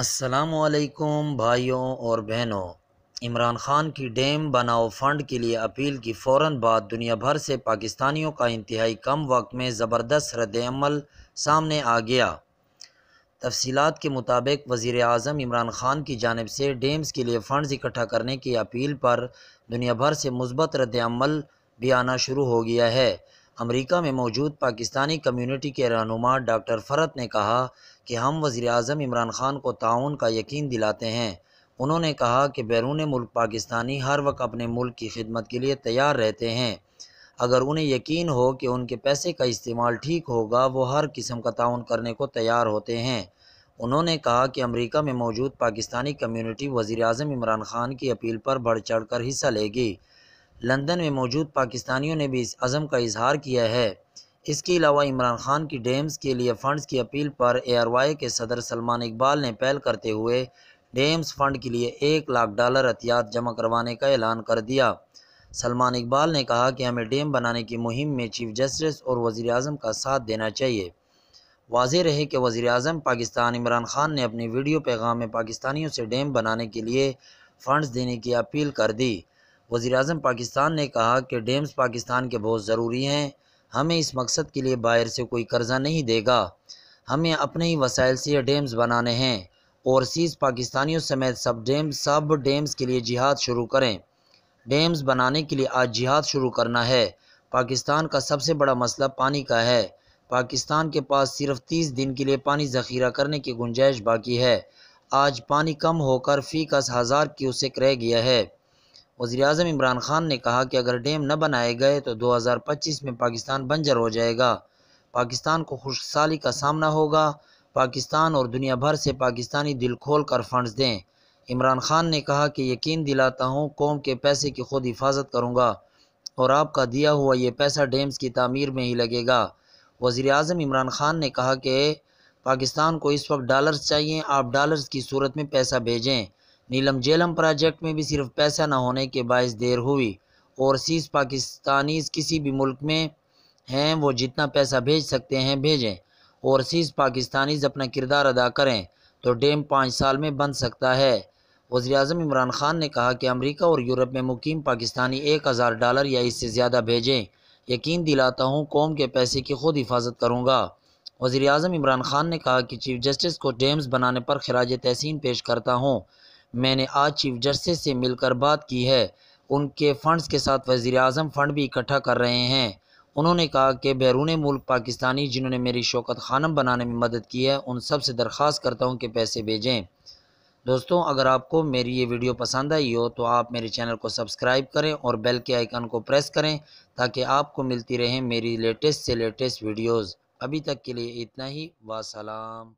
السلام علیکم بھائیوں اور بہنوں عمران خان کی ڈیم بناؤ فنڈ کے لیے اپیل کی فوراً بعد دنیا بھر سے پاکستانیوں کا انتہائی کم وقت میں زبردست رد عمل سامنے آ گیا تفصیلات کے مطابق وزیر اعظم عمران خان کی جانب سے ڈیمز کے لیے فنڈز اکٹھا کرنے کی اپیل پر دنیا بھر سے مثبت رد عمل بھی آنا شروع ہو گیا ہے امریکہ میں موجود پاکستانی کمیونٹی کے رہنما ڈاکٹر فرت نے کہا کہ ہم وزیر اعظم عمران خان کو تعاون کا یقین دلاتے ہیں انہوں نے کہا کہ بیرون ملک پاکستانی ہر وقت اپنے ملک کی خدمت کے لیے تیار رہتے ہیں اگر انہیں یقین ہو کہ ان کے پیسے کا استعمال ٹھیک ہوگا وہ ہر قسم کا تعاون کرنے کو تیار ہوتے ہیں انہوں نے کہا کہ امریکہ میں موجود پاکستانی کمیونٹی وزیر اعظم عمران خان کی اپیل پر بڑھ چڑھ کر حصہ لے گی لندن میں موجود پاکستانیوں نے بھی اس عزم کا اظہار کیا ہے اس کے علاوہ عمران خان کی ڈیمز کے لیے فنڈز کی اپیل پر اے آر وائی کے صدر سلمان اقبال نے پہل کرتے ہوئے ڈیمز فنڈ کے لیے ایک لاکھ ڈالر احتیاط جمع کروانے کا اعلان کر دیا سلمان اقبال نے کہا کہ ہمیں ڈیم بنانے کی مہم میں چیف جسٹس اور وزیر اعظم کا ساتھ دینا چاہیے واضح رہے کہ وزیر اعظم پاکستان عمران خان نے اپنی ویڈیو پیغام میں پاکستانیوں سے ڈیم بنانے کے لیے فنڈز دینے کی اپیل کر دی وزیر اعظم پاکستان نے کہا کہ ڈیمز پاکستان کے بہت ضروری ہیں ہمیں اس مقصد کے لیے باہر سے کوئی قرضہ نہیں دے گا ہمیں اپنے ہی وسائل سے ڈیمز بنانے ہیں اورسیز پاکستانیوں سمیت سب ڈیمز سب ڈیمز کے لیے جہاد شروع کریں ڈیمز بنانے کے لیے آج جہاد شروع کرنا ہے پاکستان کا سب سے بڑا مسئلہ پانی کا ہے پاکستان کے پاس صرف تیس دن کے لیے پانی ذخیرہ کرنے کی گنجائش باقی ہے آج پانی کم ہو کر فی کس ہزار کیوسک رہ گیا ہے وزیراعظم عمران خان نے کہا کہ اگر ڈیم نہ بنائے گئے تو دو ہزار پچیس میں پاکستان بنجر ہو جائے گا پاکستان کو خوش سالی کا سامنا ہوگا پاکستان اور دنیا بھر سے پاکستانی دل کھول کر فنڈز دیں عمران خان نے کہا کہ یقین دلاتا ہوں قوم کے پیسے کی خود حفاظت کروں گا اور آپ کا دیا ہوا یہ پیسہ ڈیمز کی تعمیر میں ہی لگے گا وزیراعظم عمران خان نے کہا کہ پاکستان کو اس وقت ڈالرز چاہیے آپ ڈالرز کی صورت میں پیسہ بھیجیں نیلم جیلم پروجیکٹ میں بھی صرف پیسہ نہ ہونے کے باعث دیر ہوئی اور سیس پاکستانیز کسی بھی ملک میں ہیں وہ جتنا پیسہ بھیج سکتے ہیں بھیجیں اور سیس پاکستانیز اپنا کردار ادا کریں تو ڈیم پانچ سال میں بن سکتا ہے وزیر اعظم عمران خان نے کہا کہ امریکہ اور یورپ میں مقیم پاکستانی ایک ہزار ڈالر یا اس سے زیادہ بھیجیں یقین دلاتا ہوں قوم کے پیسے کی خود حفاظت کروں گا وزیر اعظم عمران خان نے کہا کہ چیف جسٹس کو ڈیمز بنانے پر خراج تحسین پیش کرتا ہوں میں نے آج چیف جسٹس سے مل کر بات کی ہے ان کے فنڈز کے ساتھ وزیر اعظم فنڈ بھی اکٹھا کر رہے ہیں انہوں نے کہا کہ بیرون ملک پاکستانی جنہوں نے میری شوکت خانم بنانے میں مدد کی ہے ان سب سے درخواست کرتا ہوں کہ پیسے بھیجیں دوستوں اگر آپ کو میری یہ ویڈیو پسند آئی ہو تو آپ میرے چینل کو سبسکرائب کریں اور بیل کے آئیکن کو پریس کریں تاکہ آپ کو ملتی رہیں میری لیٹسٹ سے لیٹسٹ ویڈیوز ابھی تک کے لیے اتنا ہی واسلام